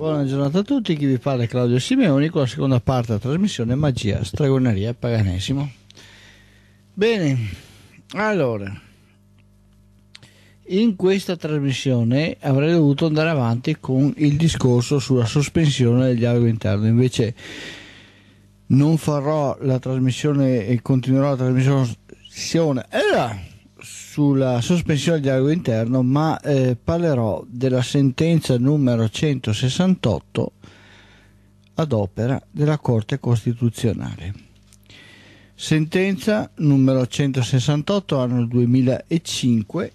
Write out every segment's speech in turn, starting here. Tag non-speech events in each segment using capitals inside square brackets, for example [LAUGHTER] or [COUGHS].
Buona giornata a tutti, chi vi parla è Claudio Simeoni con la seconda parte della trasmissione Magia, Stregoneria e Paganesimo. Bene, allora, in questa trasmissione avrei dovuto andare avanti con il discorso sulla sospensione del dialogo interno, invece non farò la trasmissione e continuerò la trasmissione... Allora, eh, sulla sospensione del dialogo interno, ma eh, parlerò della sentenza numero 168 ad opera della Corte Costituzionale. Sentenza numero 168 anno 2005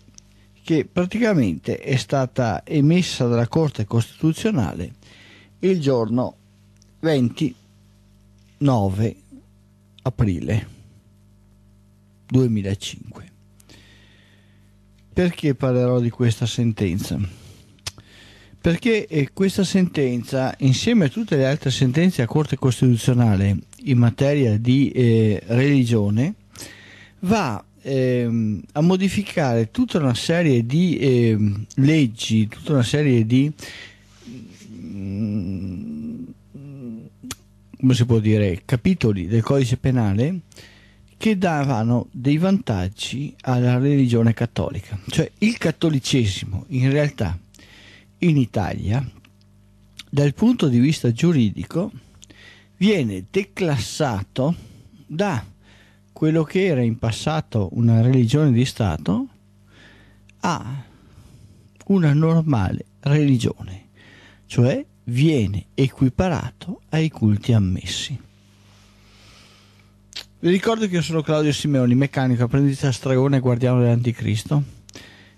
che praticamente è stata emessa dalla Corte Costituzionale il giorno 29 aprile 2005. Perché parlerò di questa sentenza? Perché eh, questa sentenza, insieme a tutte le altre sentenze a Corte Costituzionale in materia di eh, religione, va eh, a modificare tutta una serie di eh, leggi, tutta una serie di... Mm, come si può dire? capitoli del codice penale che davano dei vantaggi alla religione cattolica. Cioè il cattolicesimo in realtà in Italia dal punto di vista giuridico viene declassato da quello che era in passato una religione di Stato a una normale religione, cioè viene equiparato ai culti ammessi. Vi ricordo che io sono Claudio Simeoni, meccanico, apprendista stragone e guardiano dell'anticristo.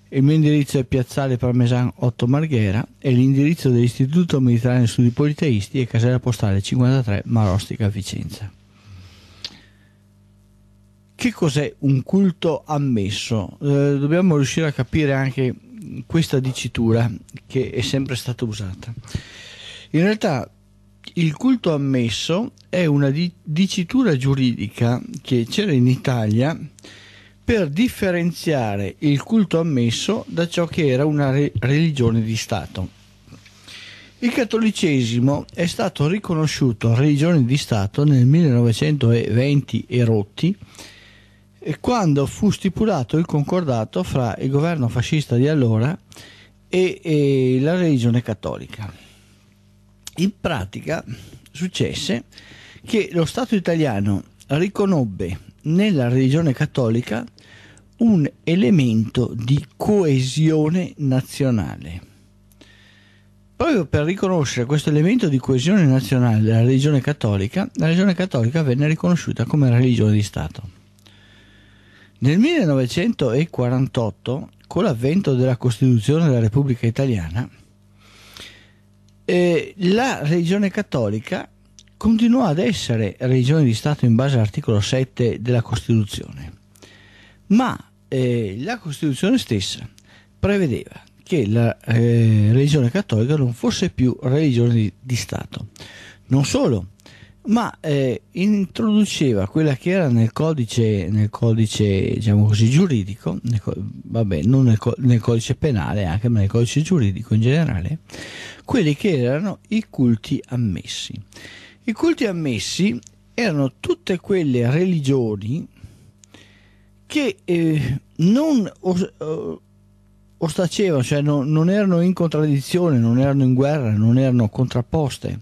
Il mio indirizzo è Piazzale Parmesan 8 Marghera e l'indirizzo dell'Istituto Militare di Studi Politeisti è Casella Postale 53 Marostica Vicenza. Che cos'è un culto ammesso? Eh, dobbiamo riuscire a capire anche questa dicitura che è sempre stata usata. In realtà il culto ammesso è una dicitura giuridica che c'era in Italia per differenziare il culto ammesso da ciò che era una re- religione di Stato. Il cattolicesimo è stato riconosciuto religione di Stato nel 1920 e rotti, quando fu stipulato il concordato fra il governo fascista di allora e, e la religione cattolica in pratica successe che lo Stato italiano riconobbe nella religione cattolica un elemento di coesione nazionale. Proprio per riconoscere questo elemento di coesione nazionale della religione cattolica, la religione cattolica venne riconosciuta come religione di Stato. Nel 1948, con l'avvento della Costituzione della Repubblica Italiana, eh, la religione cattolica continuò ad essere religione di Stato in base all'articolo 7 della Costituzione, ma eh, la Costituzione stessa prevedeva che la eh, religione cattolica non fosse più religione di, di Stato. Non solo, ma eh, introduceva quella che era nel codice, nel codice diciamo così, giuridico, nel co vabbè, non nel, co nel, codice penale anche, ma nel codice giuridico in generale, quelli che erano i culti ammessi. I culti ammessi erano tutte quelle religioni che eh, non os eh, ostacevano, cioè no non erano in contraddizione, non erano in guerra, non erano contrapposte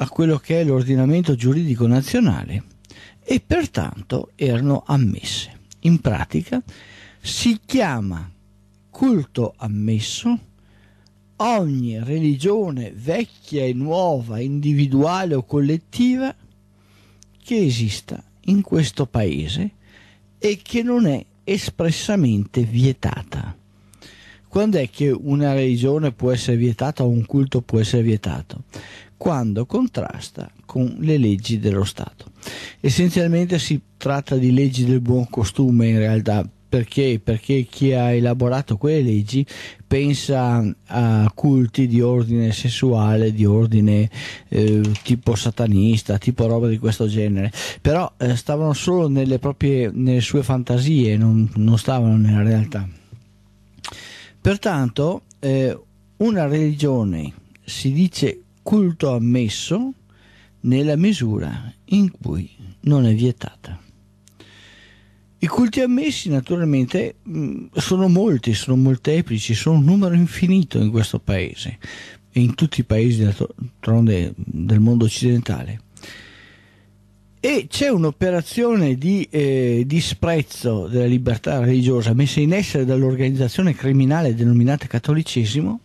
a quello che è l'ordinamento giuridico nazionale e pertanto erano ammesse. In pratica si chiama culto ammesso ogni religione vecchia e nuova, individuale o collettiva che esista in questo paese e che non è espressamente vietata. Quando è che una religione può essere vietata o un culto può essere vietato? quando contrasta con le leggi dello Stato. Essenzialmente si tratta di leggi del buon costume in realtà, perché? Perché chi ha elaborato quelle leggi pensa a culti di ordine sessuale, di ordine eh, tipo satanista, tipo roba di questo genere, però eh, stavano solo nelle, proprie, nelle sue fantasie, non, non, stavano nella realtà. Pertanto eh, una religione si dice culto ammesso nella misura in cui non è vietata. I culti ammessi naturalmente mm, sono molti, sono molteplici, sono un numero infinito in questo paese e in tutti i paesi del mondo occidentale. E c'è un'operazione di eh, disprezzo della libertà religiosa messa in essere dall'organizzazione criminale denominata cattolicesimo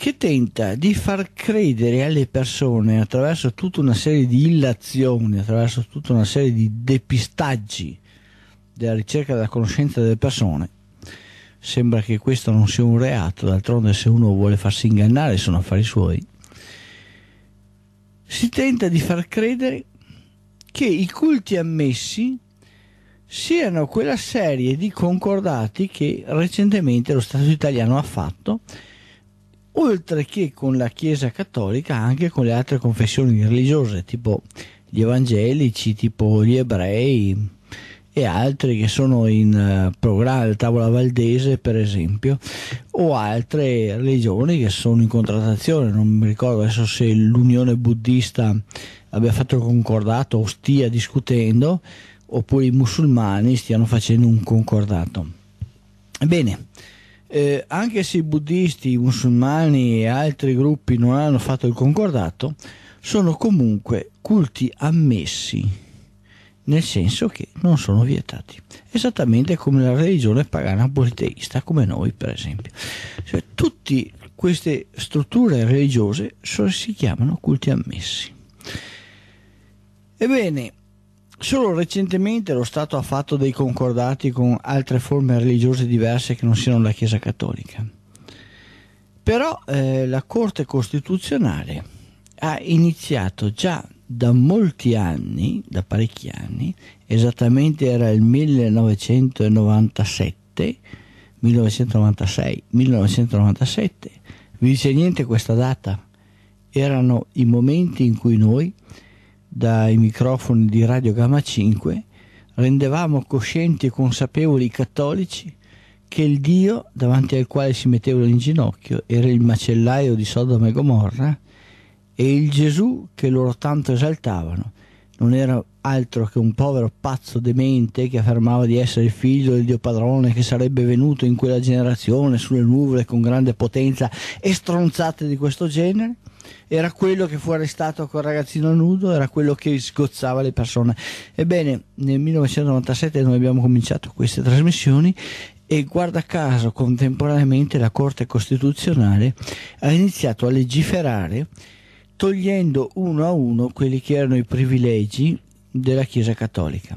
che tenta di far credere alle persone attraverso tutta una serie di illazioni, attraverso tutta una serie di depistaggi della ricerca della conoscenza delle persone. Sembra che questo non sia un reato, d'altronde se uno vuole farsi ingannare sono affari suoi. Si tenta di far credere che i culti ammessi siano quella serie di concordati che recentemente lo Stato italiano ha fatto oltre che con la Chiesa cattolica anche con le altre confessioni religiose, tipo gli evangelici, tipo gli ebrei e altri che sono in eh, programma, la tavola valdese per esempio, o altre religioni che sono in contrattazione, non mi ricordo adesso se l'Unione Buddista abbia fatto il concordato o stia discutendo, oppure i musulmani stiano facendo un concordato. Bene, eh, anche se i buddisti, i musulmani e altri gruppi non hanno fatto il concordato, sono comunque culti ammessi, nel senso che non sono vietati, esattamente come la religione pagana politeista, come noi per esempio. Cioè, tutte queste strutture religiose so, si chiamano culti ammessi. Ebbene, Solo recentemente lo Stato ha fatto dei concordati con altre forme religiose diverse che non siano la Chiesa Cattolica. Però eh, la Corte Costituzionale ha iniziato già da molti anni, da parecchi anni, esattamente era il 1997, 1996, 1997, vi dice niente questa data? Erano i momenti in cui noi dai microfoni di Radio Gamma 5 rendevamo coscienti e consapevoli i cattolici che il Dio davanti al quale si mettevano in ginocchio era il macellaio di Sodoma e Gomorra e il Gesù che loro tanto esaltavano non era altro che un povero pazzo demente che affermava di essere il figlio del Dio padrone che sarebbe venuto in quella generazione sulle nuvole con grande potenza e stronzate di questo genere era quello che fu arrestato col ragazzino nudo, era quello che sgozzava le persone. Ebbene, nel 1997 noi abbiamo cominciato queste trasmissioni e guarda caso contemporaneamente la Corte Costituzionale ha iniziato a legiferare togliendo uno a uno quelli che erano i privilegi della Chiesa Cattolica.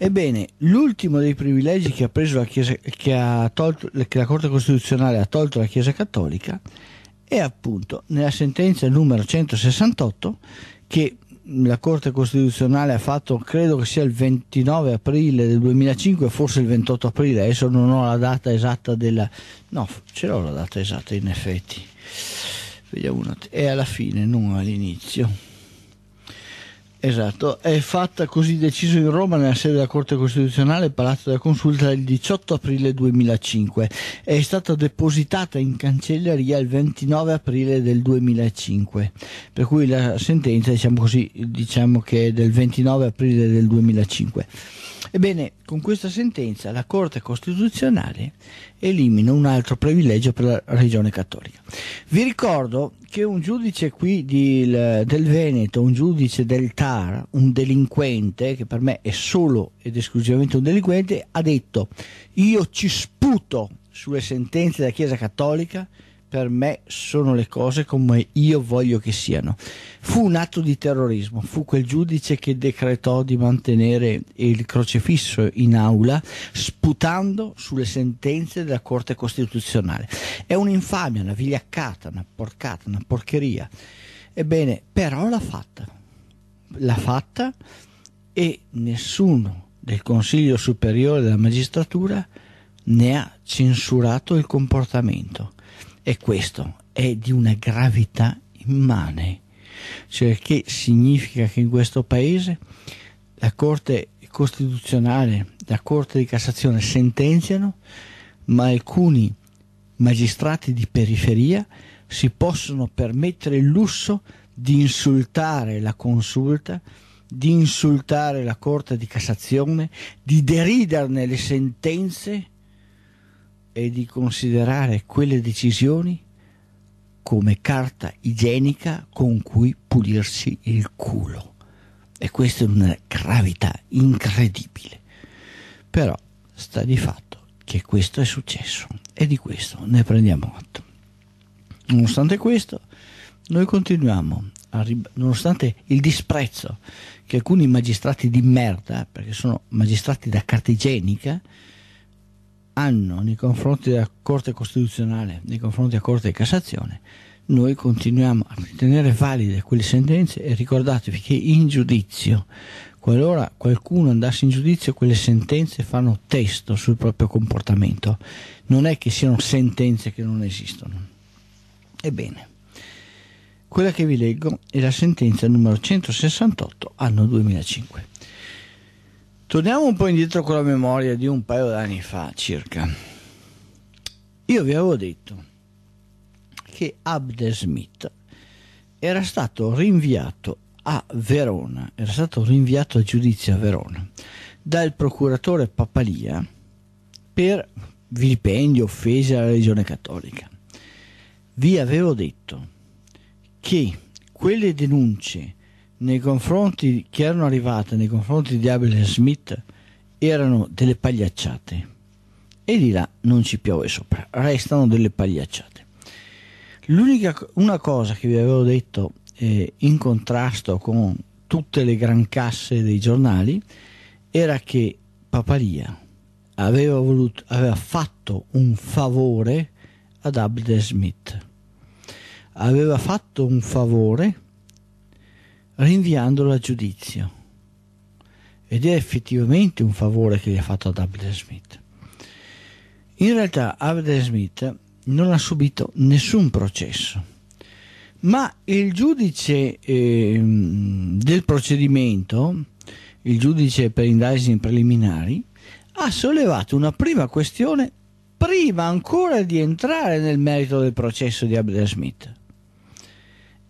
Ebbene, l'ultimo dei privilegi che ha, Chiesa, che, ha tolto, che la Corte Costituzionale ha tolto alla Chiesa Cattolica e appunto nella sentenza numero 168 che la Corte Costituzionale ha fatto, credo che sia il 29 aprile del 2005, forse il 28 aprile, adesso non ho la data esatta della... no, ce l'ho la data esatta in effetti, vediamo un attimo, è alla fine, non all'inizio Esatto, è fatta così deciso in Roma nella sede della Corte Costituzionale Palazzo della Consulta il 18 aprile 2005. È stata depositata in cancelleria il 29 aprile del 2005. Per cui la sentenza, diciamo così, diciamo che è del 29 aprile del 2005. Ebbene, con questa sentenza la Corte Costituzionale elimina un altro privilegio per la Regione Cattolica. Vi ricordo che un giudice qui di, del Veneto, un giudice del TAR, un delinquente, che per me è solo ed esclusivamente un delinquente, ha detto io ci sputo sulle sentenze della Chiesa Cattolica per me sono le cose come io voglio che siano. Fu un atto di terrorismo, fu quel giudice che decretò di mantenere il crocefisso in aula sputando sulle sentenze della Corte Costituzionale. È un'infamia, una vigliaccata, una porcata, una porcheria. Ebbene, però l'ha fatta. L'ha fatta e nessuno del Consiglio Superiore della Magistratura ne ha censurato il comportamento è questo, è di una gravità immane, cioè che significa che in questo paese la Corte Costituzionale, la Corte di Cassazione sentenziano, ma alcuni magistrati di periferia si possono permettere il lusso di insultare la consulta, di insultare la Corte di Cassazione, di deriderne le sentenze e di considerare quelle decisioni come carta igienica con cui pulirsi il culo. E questa è una gravità incredibile. Però sta di fatto che questo è successo e di questo ne prendiamo atto. Nonostante questo, noi continuiamo, a, nonostante il disprezzo che alcuni magistrati di merda, perché sono magistrati da carta igienica, hanno nei confronti della Corte Costituzionale, nei confronti della Corte di Cassazione, noi continuiamo a tenere valide quelle sentenze e ricordatevi che in giudizio, qualora qualcuno andasse in giudizio, quelle sentenze fanno testo sul proprio comportamento, non è che siano sentenze che non esistono. Ebbene, quella che vi leggo è la sentenza numero 168 anno 2005 Torniamo un po' indietro con la memoria di un paio d'anni fa circa. Io vi avevo detto che Abde Smith era stato rinviato a Verona, era stato rinviato a giudizio a Verona dal procuratore Papalia per vilipendio, offese alla religione cattolica. Vi avevo detto che quelle denunce nei confronti che erano arrivate nei confronti di Abel Smith erano delle pagliacciate e di là non ci piove sopra, restano delle pagliacciate. L'unica una cosa che vi avevo detto eh, in contrasto con tutte le grancasse dei giornali era che Papalia aveva, voluto, aveva fatto un favore ad Abdel Smith. Aveva fatto un favore rinviandolo a giudizio. Ed è effettivamente un favore che gli ha fatto ad Abdel Smith. In realtà Abdel Smith non ha subito nessun processo, ma il giudice eh, del procedimento, il giudice per indagini preliminari, ha sollevato una prima questione prima ancora di entrare nel merito del processo di Abdel Smith.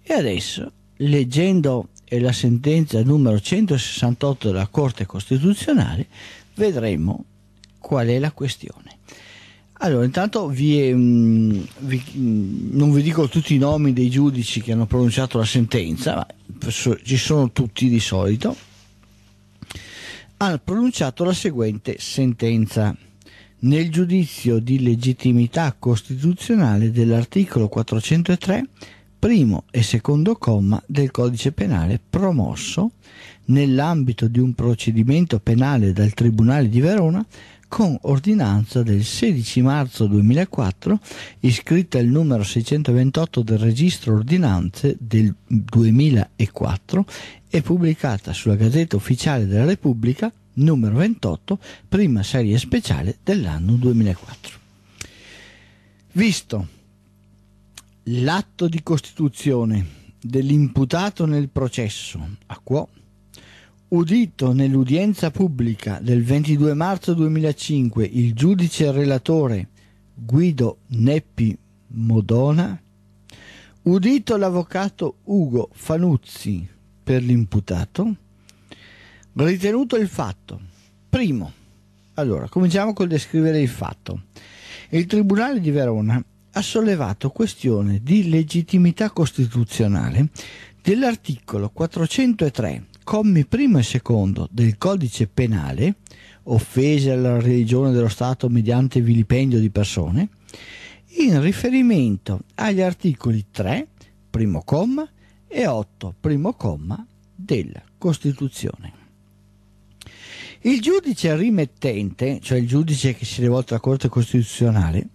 E adesso, leggendo e la sentenza numero 168 della Corte Costituzionale, vedremo qual è la questione. Allora, intanto vi mm, vi, mm, non vi dico tutti i nomi dei giudici che hanno pronunciato la sentenza, ma ci sono tutti di solito, hanno pronunciato la seguente sentenza. Nel giudizio di legittimità costituzionale dell'articolo 403 primo e secondo comma del codice penale promosso nell'ambito di un procedimento penale dal Tribunale di Verona con ordinanza del 16 marzo 2004 iscritta al numero 628 del registro ordinanze del 2004 e pubblicata sulla Gazzetta Ufficiale della Repubblica numero 28, prima serie speciale dell'anno 2004. Visto l'atto di costituzione dell'imputato nel processo a quo Udito nell'udienza pubblica del 22 marzo 2005 il giudice relatore Guido Neppi Modona, udito l'avvocato Ugo Fanuzzi per l'imputato, ritenuto il fatto. Primo, allora cominciamo col descrivere il fatto. Il Tribunale di Verona ha sollevato questione di legittimità costituzionale dell'articolo 403, commi primo e secondo del codice penale, offese alla religione dello Stato mediante vilipendio di persone, in riferimento agli articoli 3, primo comma, e 8, primo comma, della Costituzione. Il giudice rimettente, cioè il giudice che si è rivolto alla Corte Costituzionale,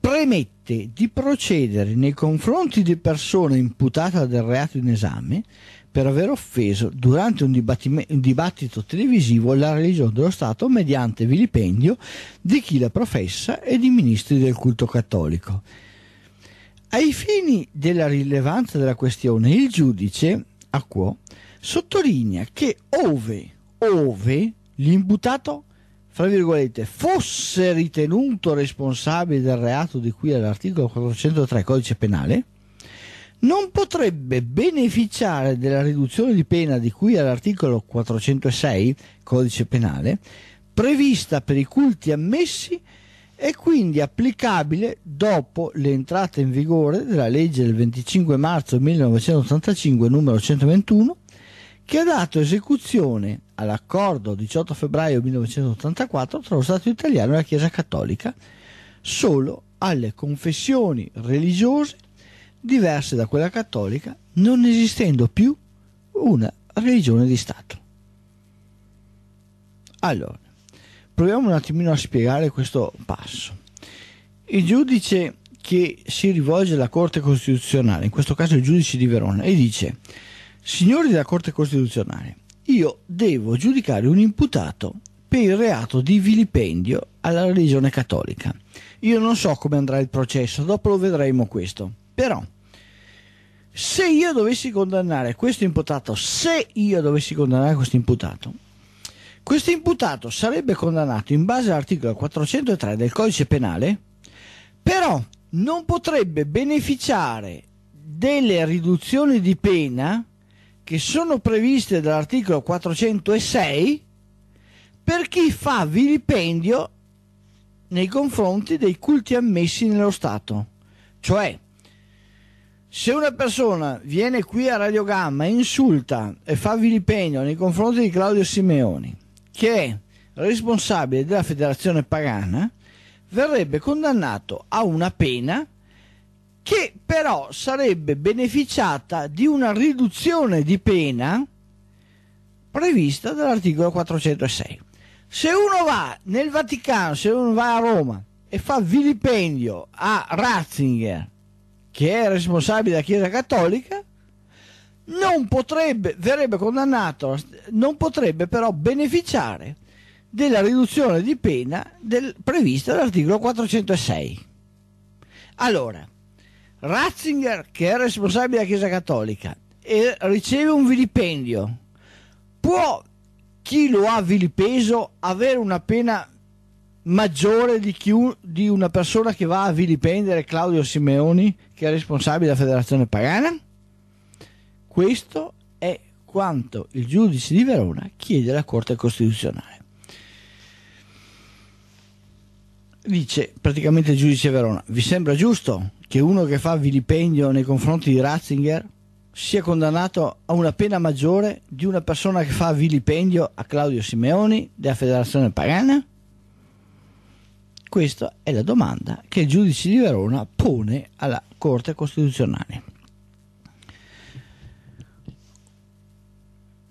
premette consente di procedere nei confronti di persona imputata del reato in esame per aver offeso durante un, un dibattito televisivo la religione dello Stato mediante vilipendio di chi la professa e di ministri del culto cattolico. Ai fini della rilevanza della questione, il giudice, a quo, sottolinea che ove, ove l'imputato fra virgolette, fosse ritenuto responsabile del reato di cui all'articolo 403 codice penale, non potrebbe beneficiare della riduzione di pena di cui all'articolo 406 codice penale, prevista per i culti ammessi e quindi applicabile dopo l'entrata in vigore della legge del 25 marzo 1985 numero 121 che ha dato esecuzione all'accordo 18 febbraio 1984 tra lo Stato italiano e la Chiesa Cattolica solo alle confessioni religiose diverse da quella cattolica, non esistendo più una religione di Stato. Allora, proviamo un attimino a spiegare questo passo. Il giudice che si rivolge alla Corte Costituzionale, in questo caso il giudice di Verona, e dice Signori della Corte Costituzionale, io devo giudicare un imputato per il reato di vilipendio alla religione cattolica. Io non so come andrà il processo, dopo lo vedremo questo. Però, se io dovessi condannare questo imputato, se io dovessi condannare questo imputato, questo imputato sarebbe condannato in base all'articolo 403 del codice penale, però non potrebbe beneficiare delle riduzioni di pena che sono previste dall'articolo 406 per chi fa vilipendio nei confronti dei culti ammessi nello Stato. Cioè, se una persona viene qui a Radio Gamma, insulta e fa vilipendio nei confronti di Claudio Simeoni, che è responsabile della federazione pagana, verrebbe condannato a una pena che però sarebbe beneficiata di una riduzione di pena prevista dall'articolo 406. Se uno va nel Vaticano, se uno va a Roma e fa vilipendio a Ratzinger, che è responsabile della Chiesa Cattolica, non potrebbe, verrebbe condannato, non potrebbe però beneficiare della riduzione di pena del, prevista dall'articolo 406. Allora, Ratzinger, che è responsabile della Chiesa Cattolica, e riceve un vilipendio, può chi lo ha vilipeso avere una pena maggiore di, chi, di una persona che va a vilipendere Claudio Simeoni, che è responsabile della Federazione Pagana? Questo è quanto il giudice di Verona chiede alla Corte Costituzionale. Dice praticamente il giudice Verona, vi sembra giusto? che uno che fa vilipendio nei confronti di Ratzinger sia condannato a una pena maggiore di una persona che fa vilipendio a Claudio Simeoni della Federazione Pagana? Questa è la domanda che il giudice di Verona pone alla Corte Costituzionale.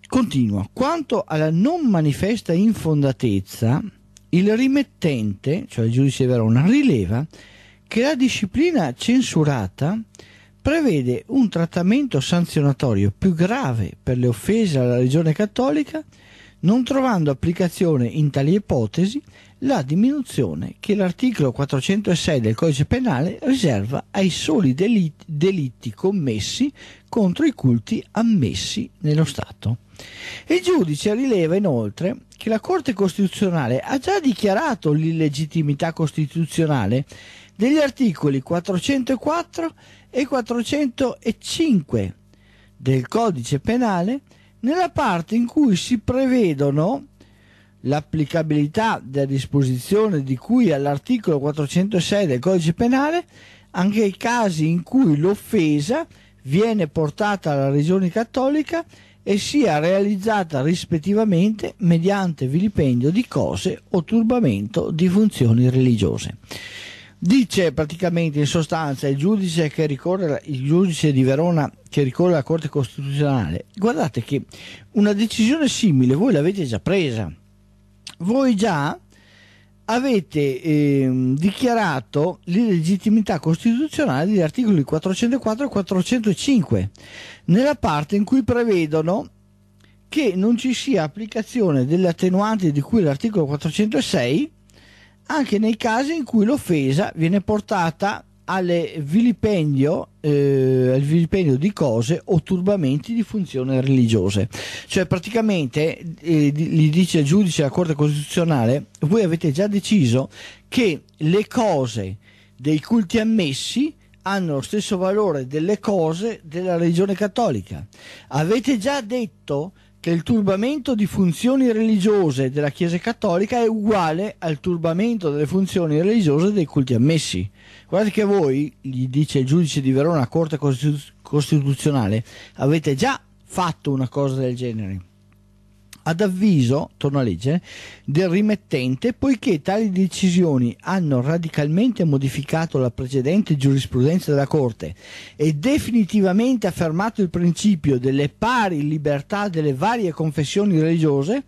Continua. Quanto alla non manifesta infondatezza, il rimettente, cioè il giudice di Verona, rileva che la disciplina censurata prevede un trattamento sanzionatorio più grave per le offese alla religione cattolica, non trovando applicazione in tali ipotesi la diminuzione che l'articolo 406 del codice penale riserva ai soli delitti, delitti commessi contro i culti ammessi nello Stato. Il giudice rileva inoltre che la Corte Costituzionale ha già dichiarato l'illegittimità costituzionale degli articoli 404 e 405 del codice penale nella parte in cui si prevedono l'applicabilità della disposizione di cui all'articolo 406 del codice penale anche ai casi in cui l'offesa viene portata alla regione cattolica e sia realizzata rispettivamente mediante vilipendio di cose o turbamento di funzioni religiose. Dice praticamente in sostanza il giudice, ricorre, il giudice di Verona che ricorre alla Corte Costituzionale, guardate che una decisione simile voi l'avete già presa, voi già avete eh, dichiarato l'illegittimità costituzionale degli articoli 404 e 405 nella parte in cui prevedono che non ci sia applicazione delle attenuanti di cui l'articolo 406 anche nei casi in cui l'offesa viene portata alle vilipendio, eh, al vilipendio di cose o turbamenti di funzione religiose. Cioè praticamente eh, gli dice il giudice della Corte Costituzionale, voi avete già deciso che le cose dei culti ammessi hanno lo stesso valore delle cose della religione cattolica. Avete già detto che il turbamento di funzioni religiose della Chiesa Cattolica è uguale al turbamento delle funzioni religiose dei culti ammessi. Guardate che voi, gli dice il giudice di Verona, Corte Costituzionale, avete già fatto una cosa del genere ad avviso, torno a leggere, del rimettente, poiché tali decisioni hanno radicalmente modificato la precedente giurisprudenza della Corte e definitivamente affermato il principio delle pari libertà delle varie confessioni religiose,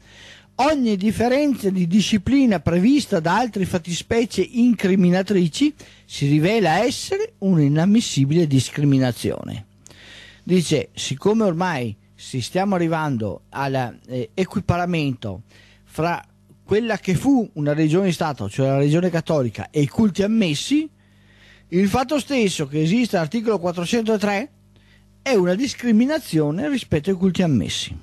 ogni differenza di disciplina prevista da altre fattispecie incriminatrici si rivela essere un'inammissibile discriminazione. Dice, siccome ormai si stiamo arrivando all'equiparamento eh, fra quella che fu una regione di Stato, cioè la regione cattolica, e i culti ammessi, il fatto stesso che esista l'articolo 403 è una discriminazione rispetto ai culti ammessi.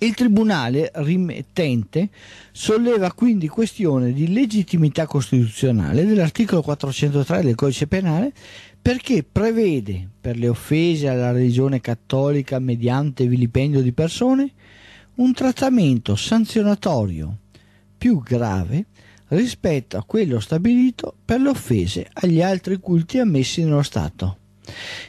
Il tribunale rimettente solleva quindi questione di legittimità costituzionale dell'articolo 403 del codice penale perché prevede per le offese alla religione cattolica mediante vilipendio di persone un trattamento sanzionatorio più grave rispetto a quello stabilito per le offese agli altri culti ammessi nello Stato.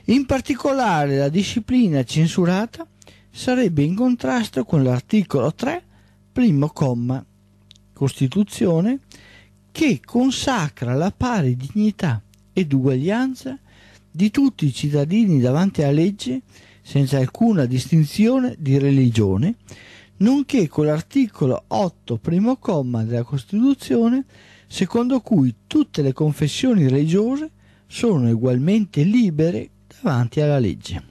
In particolare la disciplina censurata sarebbe in contrasto con l'articolo 3, primo comma, Costituzione, che consacra la pari dignità ed uguaglianza di tutti i cittadini davanti alla legge, senza alcuna distinzione di religione, nonché con l'articolo 8, primo comma della Costituzione, secondo cui tutte le confessioni religiose sono ugualmente libere davanti alla legge.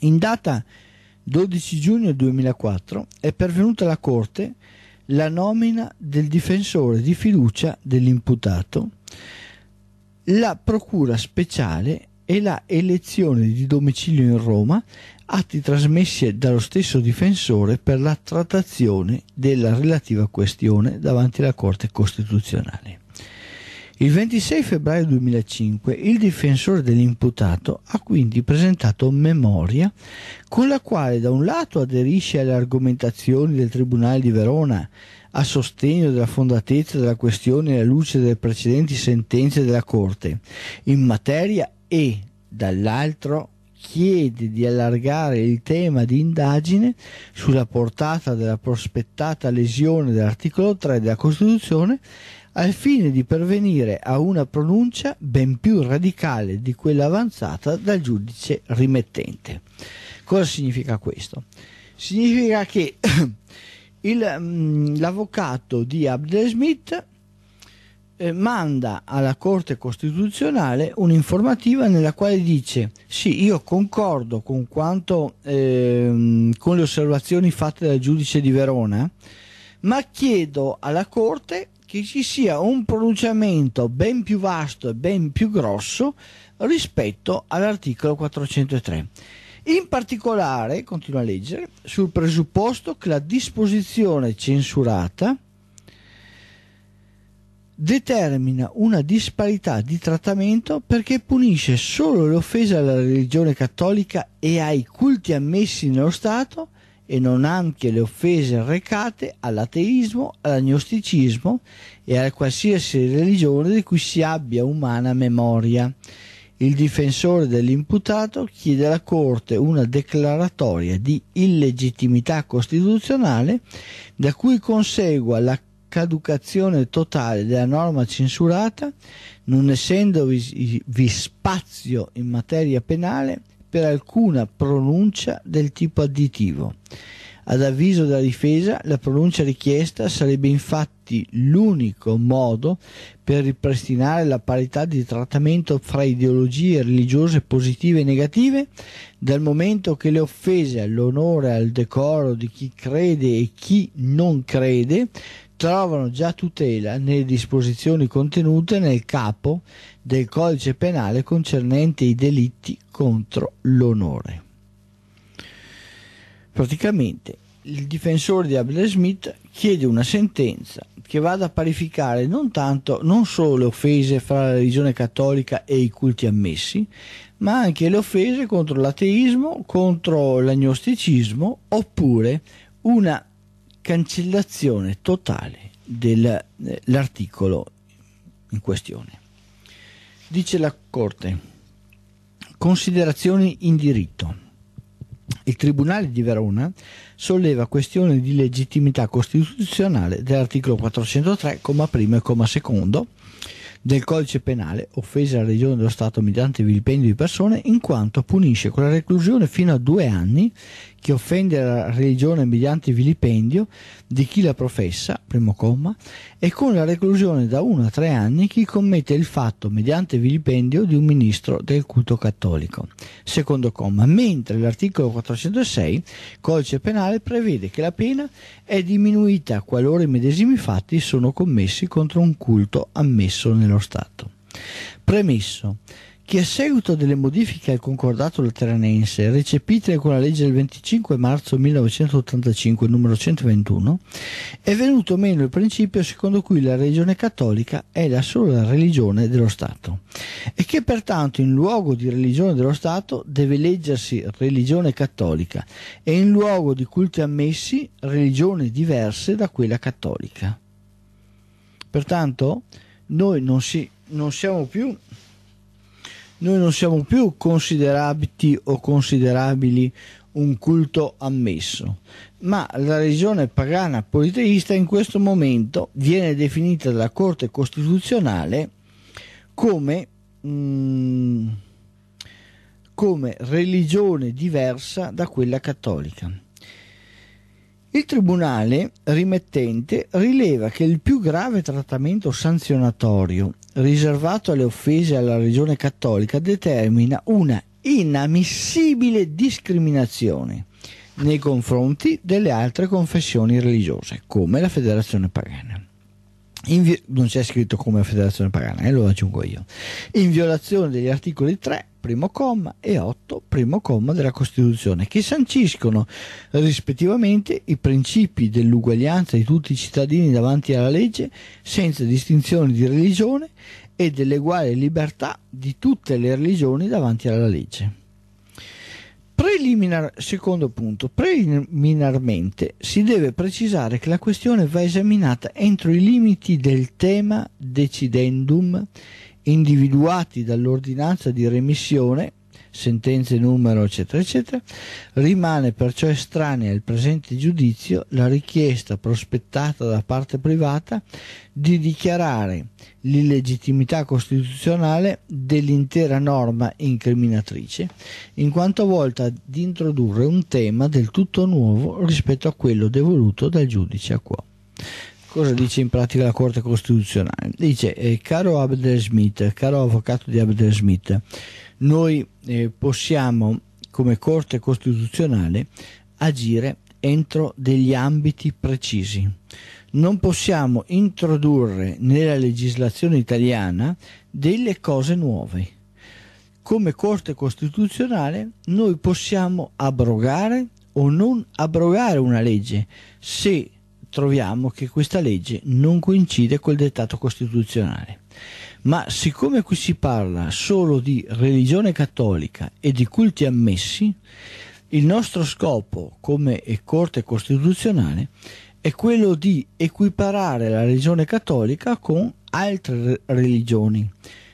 In data 12 giugno 2004 è pervenuta alla Corte la nomina del difensore di fiducia dell'imputato la procura speciale e la elezione di domicilio in Roma, atti trasmessi dallo stesso difensore per la trattazione della relativa questione davanti alla Corte Costituzionale. Il 26 febbraio 2005 il difensore dell'imputato ha quindi presentato memoria con la quale da un lato aderisce alle argomentazioni del Tribunale di Verona a sostegno della fondatezza della questione alla luce delle precedenti sentenze della Corte in materia e, dall'altro, chiede di allargare il tema di indagine sulla portata della prospettata lesione dell'articolo 3 della Costituzione al fine di pervenire a una pronuncia ben più radicale di quella avanzata dal giudice rimettente. Cosa significa questo? Significa che [CLEARS THROAT] Mm, l'avvocato di Abdesmith Smith eh, manda alla Corte Costituzionale un'informativa nella quale dice sì, io concordo con, quanto, eh, con le osservazioni fatte dal giudice di Verona, ma chiedo alla Corte che ci sia un pronunciamento ben più vasto e ben più grosso rispetto all'articolo 403. In particolare, continua a leggere, sul presupposto che la disposizione censurata determina una disparità di trattamento perché punisce solo le offese alla religione cattolica e ai culti ammessi nello Stato e non anche le offese recate all'ateismo, all'agnosticismo e a qualsiasi religione di cui si abbia umana memoria il difensore dell'imputato chiede alla Corte una declaratoria di illegittimità costituzionale da cui consegua la caducazione totale della norma censurata, non essendovi spazio in materia penale per alcuna pronuncia del tipo additivo. Ad avviso della difesa, la pronuncia richiesta sarebbe infatti l'unico modo per ripristinare la parità di trattamento fra ideologie religiose positive e negative, dal momento che le offese all'onore e al decoro di chi crede e chi non crede trovano già tutela nelle disposizioni contenute nel capo del codice penale concernente i delitti contro l'onore. Praticamente il difensore di Abel Smith chiede una sentenza che vada a parificare non, tanto, non solo le offese fra la religione cattolica e i culti ammessi, ma anche le offese contro l'ateismo, contro l'agnosticismo, oppure una cancellazione totale dell'articolo eh, in questione. Dice la Corte, considerazioni in diritto. Il Tribunale di Verona solleva questione di legittimità costituzionale dell'articolo 403, comma primo e comma secondo del codice penale offese alla regione dello Stato mediante vilipendio di persone in quanto punisce con la reclusione fino a due anni che offende la religione mediante vilipendio di chi la professa, primo comma, e con la reclusione da 1 a 3 anni chi commette il fatto mediante vilipendio di un ministro del culto cattolico, secondo comma, mentre l'articolo 406 codice penale prevede che la pena è diminuita qualora i medesimi fatti sono commessi contro un culto ammesso nello Stato. Premesso che a seguito delle modifiche al concordato lateranense recepite con la legge del 25 marzo 1985 numero 121 è venuto meno il principio secondo cui la religione cattolica è la sola religione dello Stato e che pertanto in luogo di religione dello Stato deve leggersi religione cattolica e in luogo di culti ammessi religioni diverse da quella cattolica. Pertanto noi non, si, non siamo più noi non siamo più considerabili o considerabili un culto ammesso, ma la religione pagana politeista in questo momento viene definita dalla Corte Costituzionale come, mh, mm, come religione diversa da quella cattolica. Il tribunale rimettente rileva che il più grave trattamento sanzionatorio riservato alle offese alla religione cattolica determina una inammissibile discriminazione nei confronti delle altre confessioni religiose, come la Federazione Pagana. Vi- non c'è scritto come Federazione Pagana, eh, lo aggiungo io, in violazione degli articoli 3, primo comma, e 8, primo comma della Costituzione, che sanciscono rispettivamente i principi dell'uguaglianza di tutti i cittadini davanti alla legge, senza distinzione di religione, e dell'eguale libertà di tutte le religioni davanti alla legge. Preliminar, secondo punto, preliminarmente si deve precisare che la questione va esaminata entro i limiti del tema decidendum individuati dall'ordinanza di remissione sentenze numero eccetera eccetera, rimane perciò estranea al presente giudizio la richiesta prospettata da parte privata di dichiarare l'illegittimità costituzionale dell'intera norma incriminatrice, in quanto volta ad introdurre un tema del tutto nuovo rispetto a quello devoluto dal giudice a quo. Cosa dice in pratica la Corte Costituzionale? Dice, eh, caro Abdel Smith, caro avvocato di Abdel Smith, noi eh, possiamo come Corte Costituzionale agire entro degli ambiti precisi non possiamo introdurre nella legislazione italiana delle cose nuove. Come Corte Costituzionale noi possiamo abrogare o non abrogare una legge se troviamo che questa legge non coincide col dettato costituzionale. Ma siccome qui si parla solo di religione cattolica e di culti ammessi, il nostro scopo come Corte Costituzionale è è quello di equiparare la religione cattolica con altre religioni.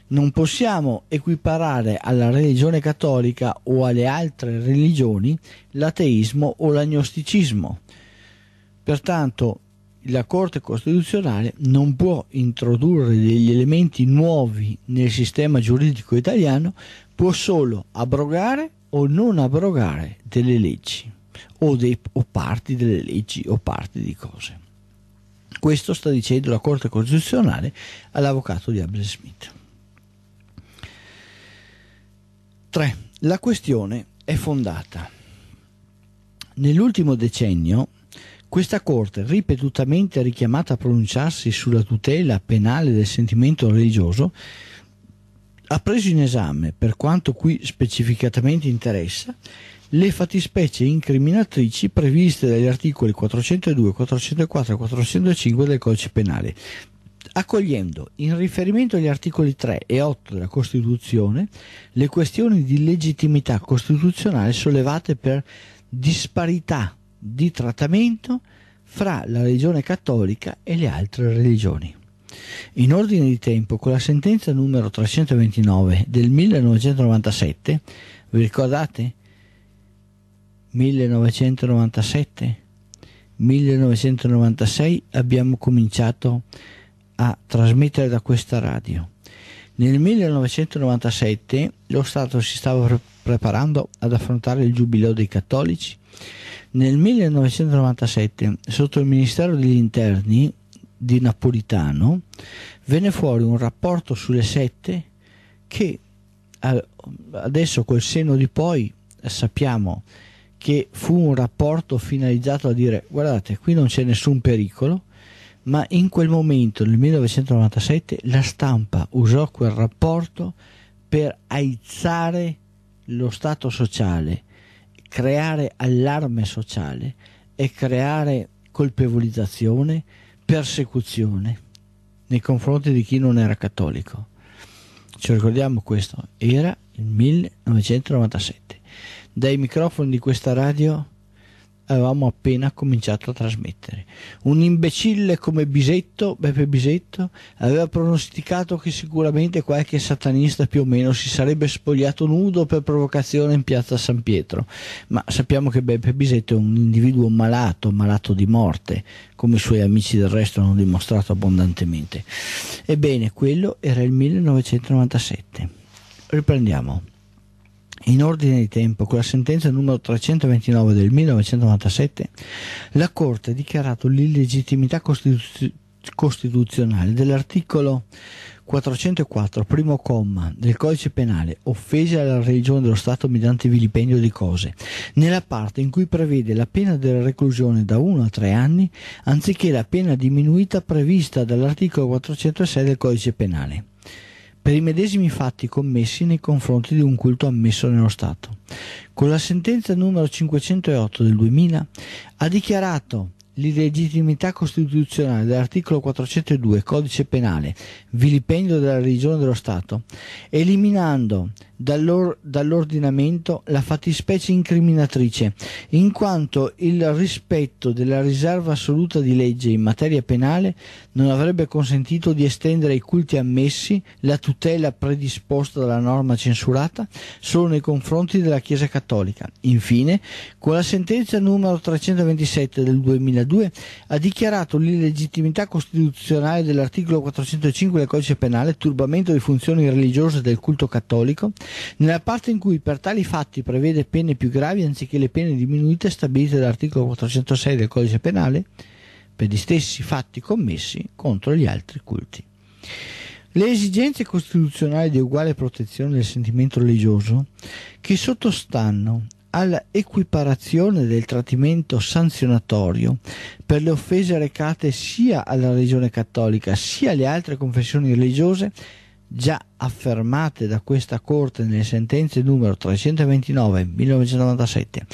Non possiamo equiparare alla religione cattolica o alle altre religioni l'ateismo o l'agnosticismo. Pertanto la Corte Costituzionale non può introdurre degli elementi nuovi nel sistema giuridico italiano, può solo abrogare o non abrogare delle leggi o, dei, o parti delle leggi o parti di cose. Questo sta dicendo la Corte Costituzionale all'avvocato di Abel Smith. 3. La questione è fondata. Nell'ultimo decennio questa Corte, ripetutamente richiamata a pronunciarsi sulla tutela penale del sentimento religioso, ha preso in esame, per quanto qui specificatamente interessa, le fattispecie incriminatrici previste dagli articoli 402, 404 e 405 del codice penale, accogliendo in riferimento agli articoli 3 e 8 della Costituzione le questioni di legittimità costituzionale sollevate per disparità di trattamento fra la religione cattolica e le altre religioni. In ordine di tempo, con la sentenza numero 329 del 1997, vi ricordate? 1997, 1996 abbiamo cominciato a trasmettere da questa radio. Nel 1997 lo Stato si stava pre- preparando ad affrontare il giubileo dei cattolici. Nel 1997, sotto il Ministero degli Interni di Napolitano, venne fuori un rapporto sulle sette che adesso col seno di poi sappiamo che fu un rapporto finalizzato a dire guardate qui non c'è nessun pericolo ma in quel momento nel 1997 la stampa usò quel rapporto per aizzare lo stato sociale creare allarme sociale e creare colpevolizzazione persecuzione nei confronti di chi non era cattolico ci ricordiamo questo era il 1997 dai microfoni di questa radio avevamo appena cominciato a trasmettere. Un imbecille come Bisetto, Beppe Bisetto, aveva pronosticato che sicuramente qualche satanista più o meno si sarebbe spogliato nudo per provocazione in piazza San Pietro, ma sappiamo che Beppe Bisetto è un individuo malato, malato di morte, come i suoi amici del resto hanno dimostrato abbondantemente. Ebbene, quello era il 1997. Riprendiamo. In ordine di tempo, con la sentenza numero 329 del 1997, la Corte ha dichiarato l'illegittimità costituzionale costituzionale dell'articolo 404, primo comma, del codice penale, offese alla religione dello Stato mediante vilipendio di cose, nella parte in cui prevede la pena della reclusione da 1 a 3 anni, anziché la pena diminuita prevista dall'articolo 406 del codice penale per i medesimi fatti commessi nei confronti di un culto ammesso nello Stato. Con la sentenza numero 508 del 2000 ha dichiarato l'illegittimità costituzionale dell'articolo 402 codice penale, vilipendio della religione dello Stato, eliminando dall'or- dall'ordinamento la fattispecie incriminatrice, in quanto il rispetto della riserva assoluta di legge in materia penale non avrebbe consentito di estendere ai culti ammessi la tutela predisposta dalla norma censurata solo nei confronti della Chiesa Cattolica. Infine, con la sentenza numero 327 del 2002 ha dichiarato l'illegittimità costituzionale dell'articolo 405 del codice penale turbamento di funzioni religiose del culto cattolico nella parte in cui per tali fatti prevede pene più gravi anziché le pene diminuite stabilite dall'articolo 406 del codice penale per gli stessi fatti commessi contro gli altri culti. Le esigenze costituzionali di uguale protezione del sentimento religioso che sottostanno all'equiparazione del trattamento sanzionatorio per le offese recate sia alla religione cattolica sia alle altre confessioni religiose già affermate da questa Corte nelle sentenze numero 329 1997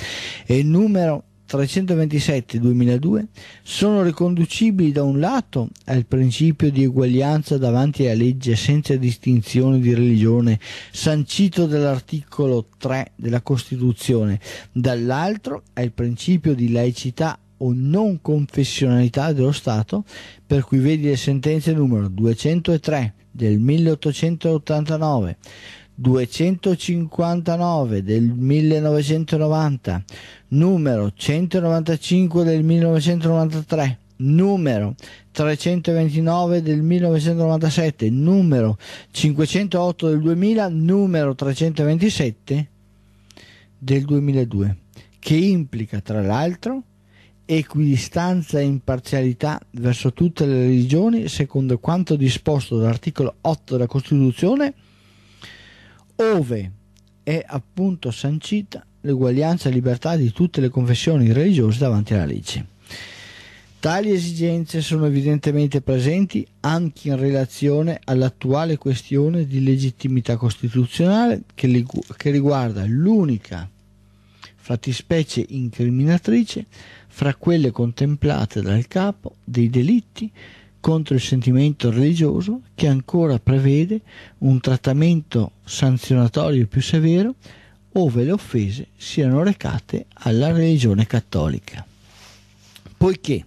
e numero 327 2002 sono riconducibili da un lato al principio di uguaglianza davanti alla legge senza distinzione di religione sancito dall'articolo 3 della Costituzione, dall'altro al principio di laicità o non confessionalità dello Stato, per cui vedi le sentenze numero 203 del 1889, 259 del 1990, numero 195 del 1993, numero 329 del 1997, numero 508 del 2000, numero 327 del 2002, che implica tra l'altro equidistanza e imparzialità verso tutte le religioni secondo quanto disposto dall'articolo 8 della Costituzione, ove è appunto sancita l'uguaglianza e libertà di tutte le confessioni religiose davanti alla legge. Tali esigenze sono evidentemente presenti anche in relazione all'attuale questione di legittimità costituzionale che, che riguarda l'unica fattispecie incriminatrice fra quelle contemplate dal capo dei delitti contro il sentimento religioso che ancora prevede un trattamento sanzionatorio più severo ove le offese siano recate alla religione cattolica. Poiché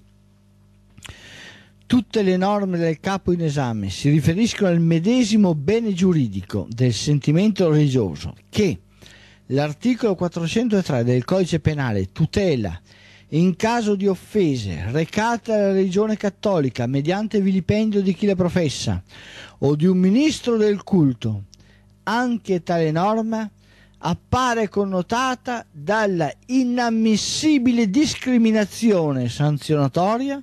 tutte le norme del capo in esame si riferiscono al medesimo bene giuridico del sentimento religioso che, L'articolo 403 del codice penale tutela in caso di offese recate alla religione cattolica mediante vilipendio di chi la professa o di un ministro del culto. Anche tale norma appare connotata dalla inammissibile discriminazione sanzionatoria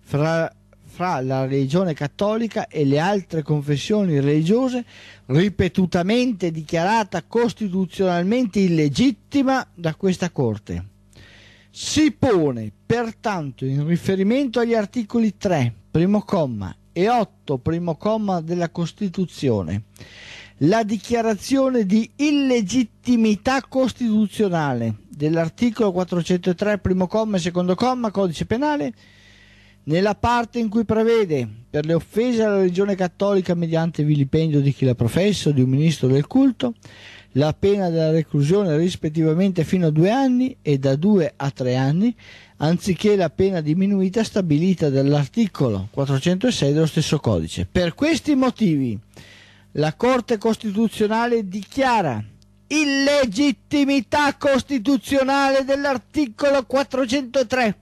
fra fra la religione cattolica e le altre confessioni religiose ripetutamente dichiarata costituzionalmente illegittima da questa Corte. Si pone pertanto in riferimento agli articoli 3, primo comma, e 8, primo comma della Costituzione, la dichiarazione di illegittimità costituzionale dell'articolo 403, primo comma e secondo comma, codice penale, nella parte in cui prevede per le offese alla religione cattolica mediante vilipendio di chi la professa o di un ministro del culto la pena della reclusione rispettivamente fino a due anni e da due a tre anni anziché la pena diminuita stabilita dall'articolo 406 dello stesso codice. Per questi motivi la Corte Costituzionale dichiara illegittimità costituzionale dell'articolo 403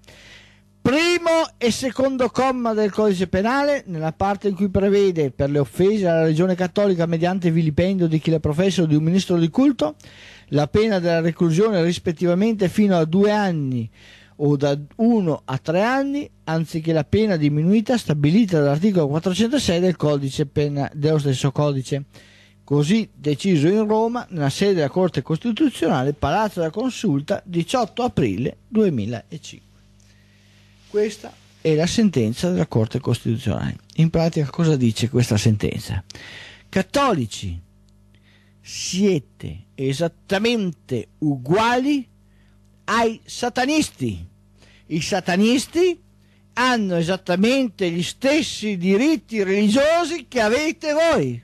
primo e secondo comma del codice penale, nella parte in cui prevede per le offese alla religione cattolica mediante vilipendio di chi la professa o di un ministro di culto, la pena della reclusione rispettivamente fino a due anni o da uno a tre anni anziché la pena diminuita stabilita dall'articolo 406 del codice pena, dello stesso codice. Così deciso in Roma, nella sede della Corte Costituzionale, Palazzo della Consulta, 18 aprile 2005. Questa è la sentenza della Corte Costituzionale. In pratica cosa dice questa sentenza? Cattolici, siete esattamente uguali ai satanisti. I satanisti hanno esattamente gli stessi diritti religiosi che avete voi.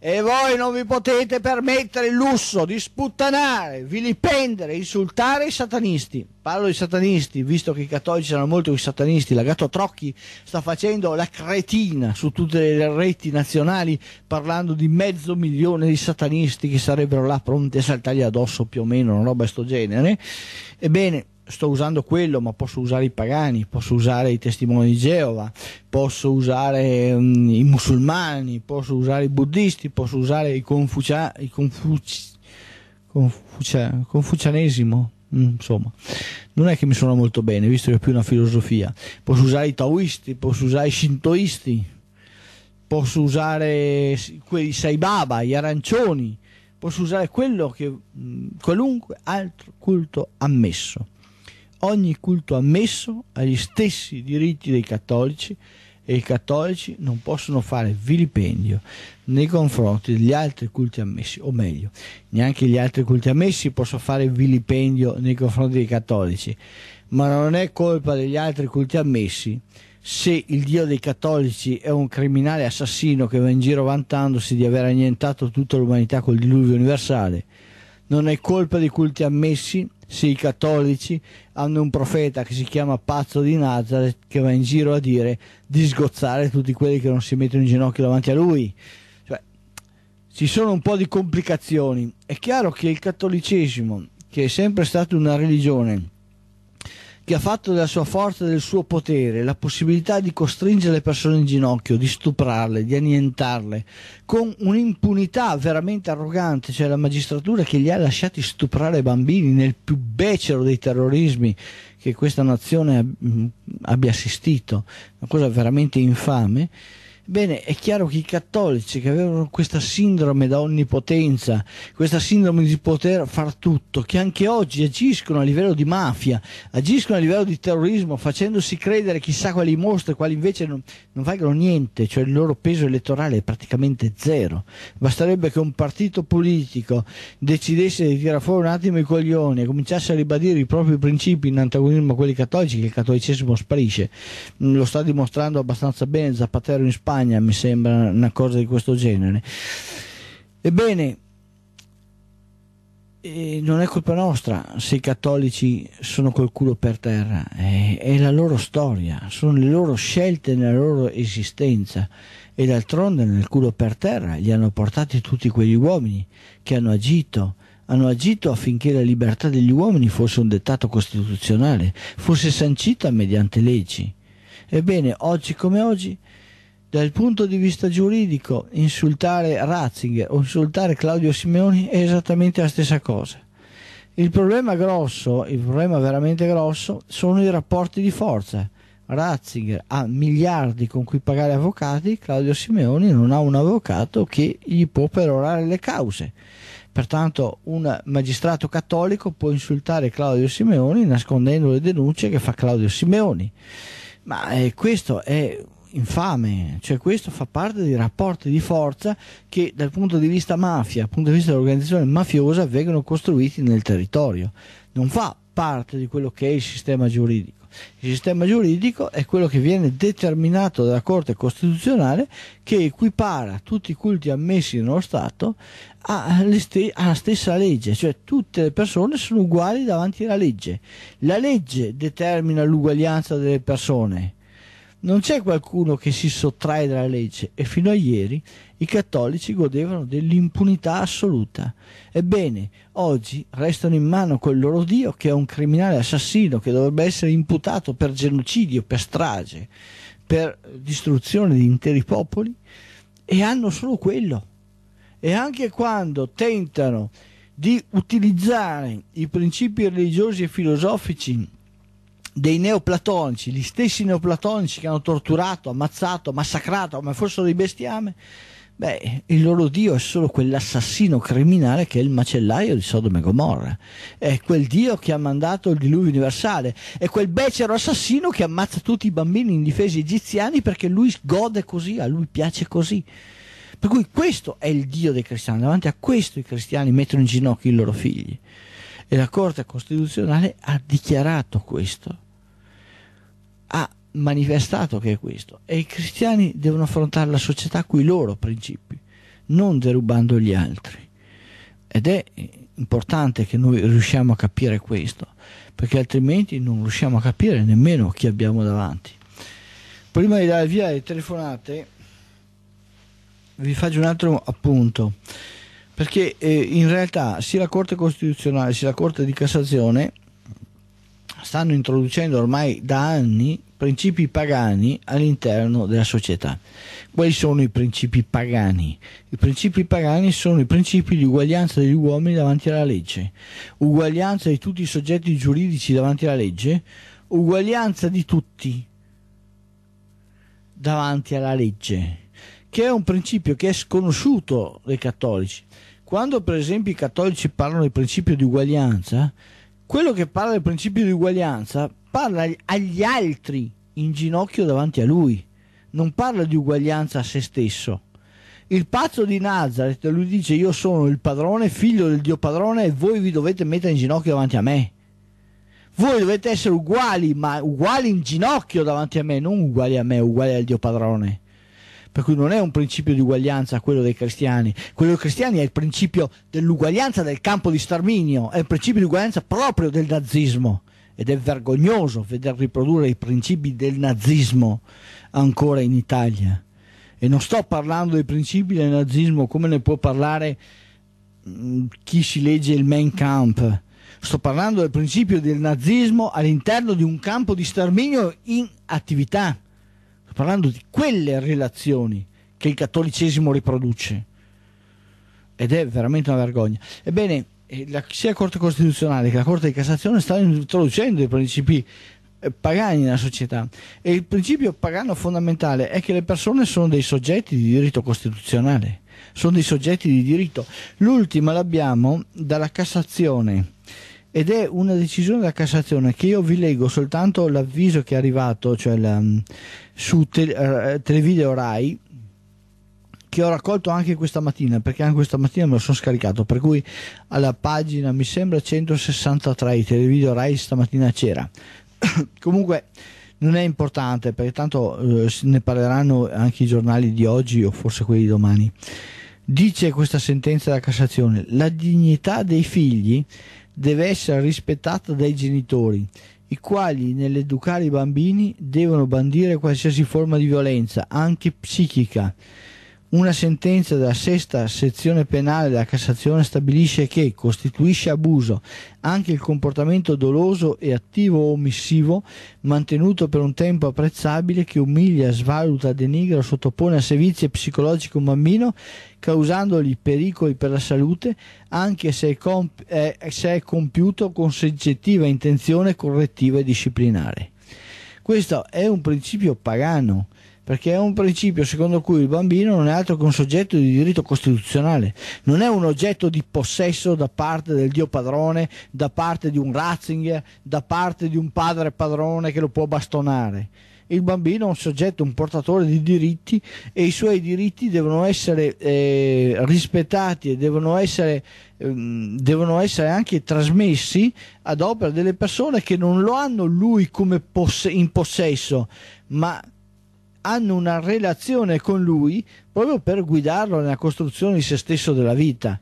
E voi non vi potete permettere il lusso di sputtanare, vilipendere, insultare i satanisti. Parlo di satanisti, visto che i cattolici sono molto i satanisti. La Gatto Trocchi sta facendo la cretina su tutte le reti nazionali parlando di mezzo milione di satanisti che sarebbero là pronti a saltargli addosso più o meno, una roba di sto genere. Ebbene, sto usando quello, ma posso usare i pagani, posso usare i testimoni di Geova, posso usare um, i musulmani, posso usare i buddisti, posso usare i confucia, confuci, confucia, confucianesimo. Mm, insomma, non è che mi suona molto bene, visto che è più una filosofia. Posso usare i taoisti, posso usare i shintoisti, posso usare quei saibaba, gli arancioni, posso usare quello che mm, qualunque altro culto ammesso ogni culto ammesso ha gli stessi diritti dei cattolici e i cattolici non possono fare vilipendio nei confronti degli altri culti ammessi, o meglio, neanche gli altri culti ammessi possono fare vilipendio nei confronti dei cattolici, ma non è colpa degli altri culti ammessi se il Dio dei cattolici è un criminale assassino che va in giro vantandosi di aver annientato tutta l'umanità col diluvio universale, non è colpa dei culti ammessi se i cattolici hanno un profeta che si chiama Pazzo di Nazareth che va in giro a dire di sgozzare tutti quelli che non si mettono in ginocchio davanti a lui. Cioè, ci sono un po' di complicazioni. È chiaro che il cattolicesimo, che è sempre stato una religione che ha fatto della sua forza e del suo potere la possibilità di costringere le persone in ginocchio, di stuprarle, di annientarle, con un'impunità veramente arrogante, cioè la magistratura che li ha lasciati stuprare bambini nel più becero dei terrorismi che questa nazione abbia assistito, una cosa veramente infame. Bene, è chiaro che i cattolici che avevano questa sindrome da onnipotenza, questa sindrome di poter far tutto, che anche oggi agiscono a livello di mafia, agiscono a livello di terrorismo, facendosi credere chissà quali mostre, quali invece non, non valgono niente, cioè il loro peso elettorale è praticamente zero. Basterebbe che un partito politico decidesse di tirare fuori un attimo i coglioni e cominciasse a ribadire i propri principi in antagonismo a quelli cattolici, che il cattolicesimo sparisce. Lo sta dimostrando abbastanza bene Zapatero in Spagna Spagna, mi sembra una cosa di questo genere. Ebbene, e non è colpa nostra se i cattolici sono col culo per terra, è, è, la loro storia, sono le loro scelte nella loro esistenza e d'altronde nel culo per terra li hanno portati tutti quegli uomini che hanno agito, hanno agito affinché la libertà degli uomini fosse un dettato costituzionale, fosse sancita mediante leggi. Ebbene, oggi come oggi dal punto di vista giuridico, insultare Ratzinger o insultare Claudio Simeoni è esattamente la stessa cosa. Il problema grosso, il problema veramente grosso, sono i rapporti di forza. Ratzinger ha miliardi con cui pagare avvocati, Claudio Simeoni non ha un avvocato che gli può perorare le cause. Pertanto un magistrato cattolico può insultare Claudio Simeoni nascondendo le denunce che fa Claudio Simeoni. Ma eh, questo è infame, cioè questo fa parte dei rapporti di forza che dal punto di vista mafia, dal punto di vista dell'organizzazione mafiosa vengono costruiti nel territorio, non fa parte di quello che è il sistema giuridico. Il sistema giuridico è quello che viene determinato dalla Corte Costituzionale che equipara tutti i culti ammessi nello Stato alla stessa legge, cioè tutte le persone sono uguali davanti alla legge. La legge determina l'uguaglianza delle persone non c'è qualcuno che si sottrae dalla legge e fino a ieri i cattolici godevano dell'impunità assoluta. Ebbene, oggi restano in mano quel loro Dio che è un criminale assassino che dovrebbe essere imputato per genocidio, per strage, per distruzione di interi popoli e hanno solo quello. E anche quando tentano di utilizzare i principi religiosi e filosofici dei neoplatonici, gli stessi neoplatonici che hanno torturato, ammazzato, massacrato come fossero dei bestiame, beh, il loro Dio è solo quell'assassino criminale che è il macellaio di Sodome e Gomorra, è quel Dio che ha mandato il diluvio universale, è quel becero assassino che ammazza tutti i bambini indifesi egiziani perché lui gode così, a lui piace così. Per cui questo è il Dio dei cristiani, davanti a questo i cristiani mettono in ginocchio i loro figli. E la Corte Costituzionale ha dichiarato questo ha manifestato che è questo e i cristiani devono affrontare la società con i loro principi, non derubando gli altri. Ed è importante che noi riusciamo a capire questo, perché altrimenti non riusciamo a capire nemmeno chi abbiamo davanti. Prima di dare via le telefonate, vi faccio un altro appunto, perché eh, in realtà sia la Corte Costituzionale sia la Corte di Cassazione stanno introducendo ormai da anni principi pagani all'interno della società. Quali sono i principi pagani? I principi pagani sono i principi di uguaglianza degli uomini davanti alla legge, uguaglianza di tutti i soggetti giuridici davanti alla legge, uguaglianza di tutti davanti alla legge, che è un principio che è sconosciuto dai cattolici. Quando per esempio i cattolici parlano del principio di uguaglianza, quello che parla del principio di uguaglianza parla agli altri in ginocchio davanti a lui, non parla di uguaglianza a se stesso. Il pazzo di Nazareth lui dice io sono il padrone, figlio del Dio padrone e voi vi dovete mettere in ginocchio davanti a me. Voi dovete essere uguali, ma uguali in ginocchio davanti a me, non uguali a me, uguali al Dio padrone per cui non è un principio di uguaglianza quello dei cristiani, quello dei cristiani è il principio dell'uguaglianza del campo di sterminio, è il principio di uguaglianza proprio del nazismo ed è vergognoso vedere riprodurre i principi del nazismo ancora in Italia. E non sto parlando dei principi del nazismo come ne può parlare mm, chi si legge il main camp. Sto parlando del principio del nazismo all'interno di un campo di sterminio in attività parlando di quelle relazioni che il cattolicesimo riproduce. Ed è veramente una vergogna. Ebbene, eh, la, sia la Corte Costituzionale che la Corte di Cassazione stanno introducendo i principi eh, pagani nella società e il principio pagano fondamentale è che le persone sono dei soggetti di diritto costituzionale sono dei soggetti di diritto l'ultima l'abbiamo dalla Cassazione ed è una decisione della Cassazione che io vi leggo soltanto l'avviso che è arrivato cioè la, mm, su te, uh, Televideo Rai che ho raccolto anche questa mattina perché anche questa mattina me lo sono scaricato per cui alla pagina mi sembra 163 di Televideo Rai stamattina c'era [COUGHS] comunque non è importante perché tanto uh, ne parleranno anche i giornali di oggi o forse quelli di domani dice questa sentenza della Cassazione la dignità dei figli deve essere rispettata dai genitori, i quali nell'educare i bambini devono bandire qualsiasi forma di violenza, anche psichica. Una sentenza della sesta sezione penale della Cassazione stabilisce che costituisce abuso anche il comportamento doloso e attivo o omissivo mantenuto per un tempo apprezzabile che umilia, svaluta, denigra o sottopone a sevizie psicologiche un bambino causandogli pericoli per la salute anche se è, comp- eh, se è compiuto con soggettiva intenzione correttiva e disciplinare. Questo è un principio pagano perché è un principio secondo cui il bambino non è altro che un soggetto di diritto costituzionale, non è un oggetto di possesso da parte del Dio padrone, da parte di un Ratzinger, da parte di un padre padrone che lo può bastonare. Il bambino è un soggetto, un portatore di diritti e i suoi diritti devono essere eh, rispettati e devono essere, eh, devono essere, anche trasmessi ad opera delle persone che non lo hanno lui come poss in possesso, ma hanno una relazione con lui proprio per guidarlo nella costruzione di se stesso della vita.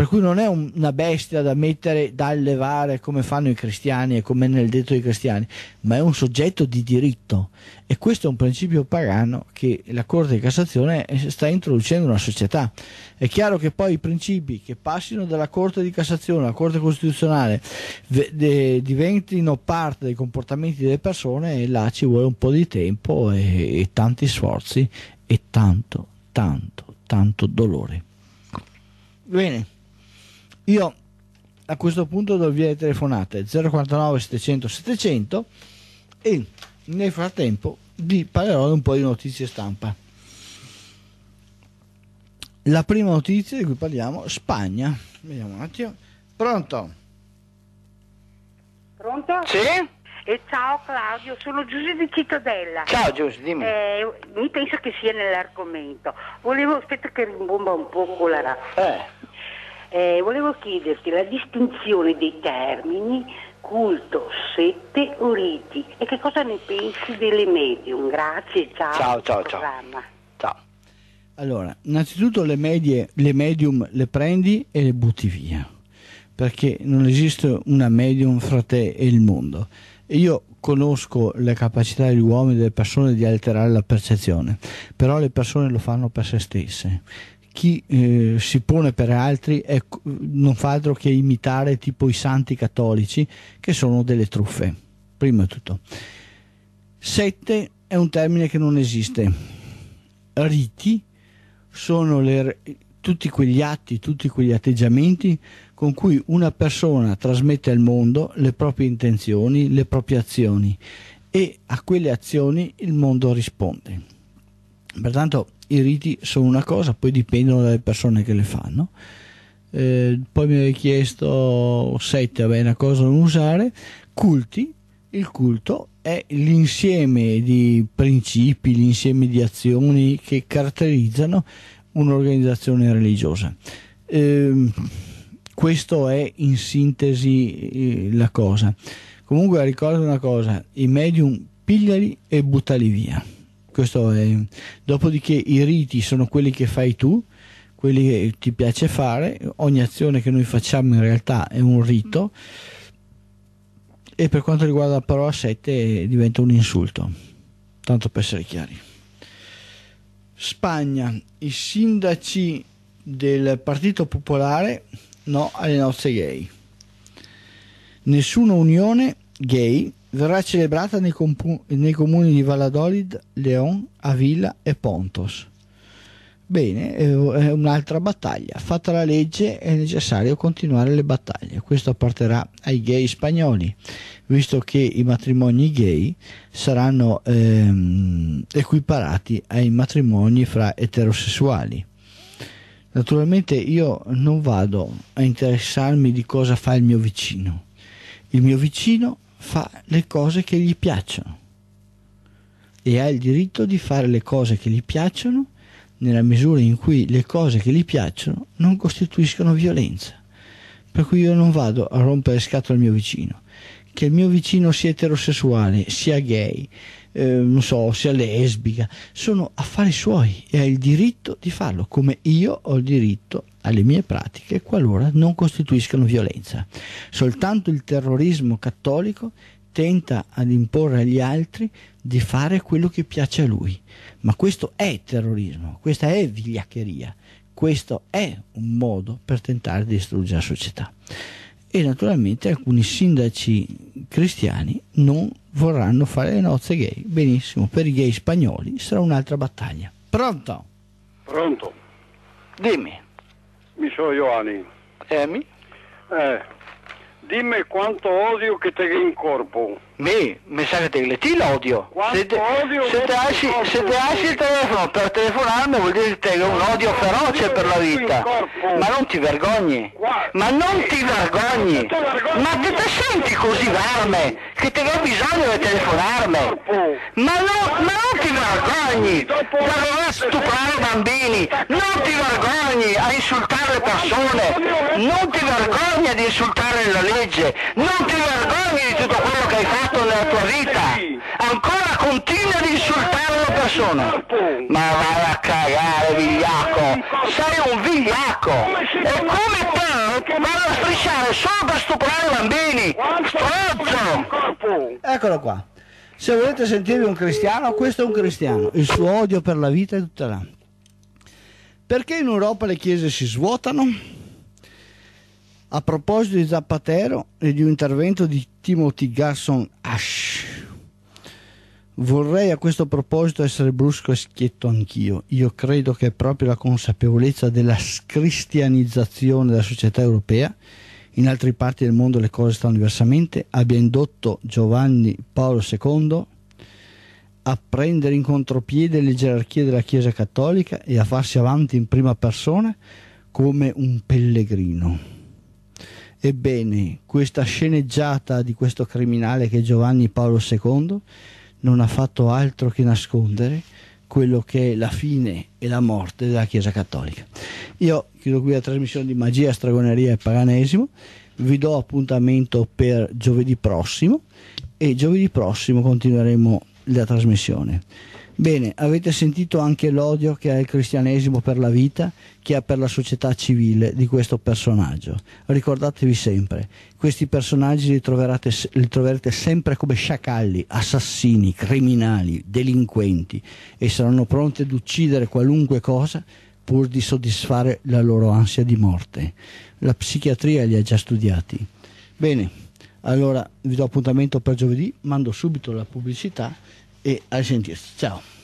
Per cui non è un, una bestia da mettere, da allevare come fanno i cristiani e come nel detto dei cristiani, ma è un soggetto di diritto. E questo è un principio pagano che la Corte di Cassazione sta introducendo una società. È chiaro che poi i principi che passino dalla Corte di Cassazione alla Corte Costituzionale de, de, diventino parte dei comportamenti delle persone e là ci vuole un po' di tempo e, e tanti sforzi e tanto, tanto, tanto dolore. Bene, io a questo punto do via le telefonate 049 700 700 e nel frattempo vi parlerò un po' di notizie stampa. La prima notizia di cui parliamo, Spagna. Vediamo un attimo. Pronto? Pronto? Sì? E ciao Claudio, sono Giuse di Cittadella. Ciao Giuse, dimmi. Eh, mi penso che sia nell'argomento. Volevo, aspetta che rimbomba un po' con la raffa. Eh. Eh, volevo chiederti la distinzione dei termini culto, sette o riti e che cosa ne pensi delle medium? Grazie, ciao. Ciao, ciao, ciao. ciao. Allora, innanzitutto le, medie, le medium le prendi e le butti via perché non esiste una medium fra te e il mondo. io conosco le capacità degli uomini e delle persone di alterare la percezione, però le persone lo fanno per se stesse chi eh, si pone per altri è, non fa altro che imitare tipo i santi cattolici che sono delle truffe, prima di tutto. Sette è un termine che non esiste. Riti sono le, tutti quegli atti, tutti quegli atteggiamenti con cui una persona trasmette al mondo le proprie intenzioni, le proprie azioni e a quelle azioni il mondo risponde. Pertanto i riti sono una cosa, poi dipendono dalle persone che le fanno. Eh, poi mi aveva chiesto sette, vabbè, una cosa da non usare. Culti, il culto è l'insieme di principi, l'insieme di azioni che caratterizzano un'organizzazione religiosa. Eh, questo è in sintesi eh, la cosa. Comunque ricorda una cosa, i medium pigliali e buttali via. Questo è. Dopodiché i riti sono quelli che fai tu, quelli che ti piace fare, ogni azione che noi facciamo in realtà è un rito e per quanto riguarda la parola 7 diventa un insulto, tanto per essere chiari. Spagna, i sindaci del Partito Popolare no alle nozze gay. Nessuna unione gay verrà celebrata nei, compu- nei comuni di Valladolid, Leon, Avila e Pontos. Bene, è un'altra battaglia. Fatta la legge è necessario continuare le battaglie. Questo apparterà ai gay spagnoli, visto che i matrimoni gay saranno ehm, equiparati ai matrimoni fra eterosessuali. Naturalmente io non vado a interessarmi di cosa fa il mio vicino. Il mio vicino fa le cose che gli piacciono e ha il diritto di fare le cose che gli piacciono nella misura in cui le cose che gli piacciono non costituiscono violenza. Per cui io non vado a rompere scatole al mio vicino. Che il mio vicino sia eterosessuale, sia gay, eh, non so, sia lesbica, sono affari suoi e ha il diritto di farlo, come io ho il diritto alle mie pratiche qualora non costituiscano violenza. Soltanto il terrorismo cattolico tenta ad imporre agli altri di fare quello che piace a lui. Ma questo è terrorismo, questa è vigliaccheria, questo è un modo per tentare di distruggere la società. E naturalmente alcuni sindaci cristiani non vorranno fare le nozze gay. Benissimo, per i gay spagnoli sarà un'altra battaglia. Pronto? Pronto. Dimmi. Mi sono Ioani. Emi? Eh, dimmi quanto odio che te in corpo. Beh, mi sa che te, ti l'odio. se te, odio asci, il telefono per telefonarmi vuol dire che te un odio feroce per la vita. Ma non ti vergogni. Ma non ti vergogni. Ma che te senti così verme? Che te ho bisogno di telefonarmi? Ma, non, ma non ti vergogni per voler stuprare i bambini. Non ti vergogni a insultare le persone. Non ti vergogni ad insultare la legge. Non ti vergogni di tutto quello che hai fatto insultato nella tua vita, ancora continui ad insultare una persona. Ma vai a cagare, vigliacco, sei un vigliacco. E come te vanno a strisciare solo per stuprare i bambini, stronzo! Eccolo qua. Se volete sentirvi un cristiano, questo è un cristiano. Il suo odio per la vita è tutta là. Perché in Europa le chiese si svuotano? A proposito di Zapatero e di un intervento di Timothy Garson Ash, vorrei a questo proposito essere brusco e schietto anch'io. Io credo che è proprio la consapevolezza della scristianizzazione della società europea, in altre parti del mondo le cose stanno diversamente, abbia indotto Giovanni Paolo II a prendere in contropiede le gerarchie della Chiesa Cattolica e a farsi avanti in prima persona come un pellegrino. Ebbene, questa sceneggiata di questo criminale che è Giovanni Paolo II non ha fatto altro che nascondere quello che è la fine e la morte della Chiesa Cattolica. Io chiudo qui la trasmissione di Magia, Stragoneria e Paganesimo, vi do appuntamento per giovedì prossimo e giovedì prossimo continueremo la trasmissione. Bene, avete sentito anche l'odio che ha il cristianesimo per la vita, che ha per la società civile di questo personaggio. Ricordatevi sempre, questi personaggi li, li troverete sempre come sciacalli, assassini, criminali, delinquenti e saranno pronti ad uccidere qualunque cosa pur di soddisfare la loro ansia di morte. La psichiatria li ha già studiati. Bene, allora vi do appuntamento per giovedì, mando subito la pubblicità e a gente diz tchau.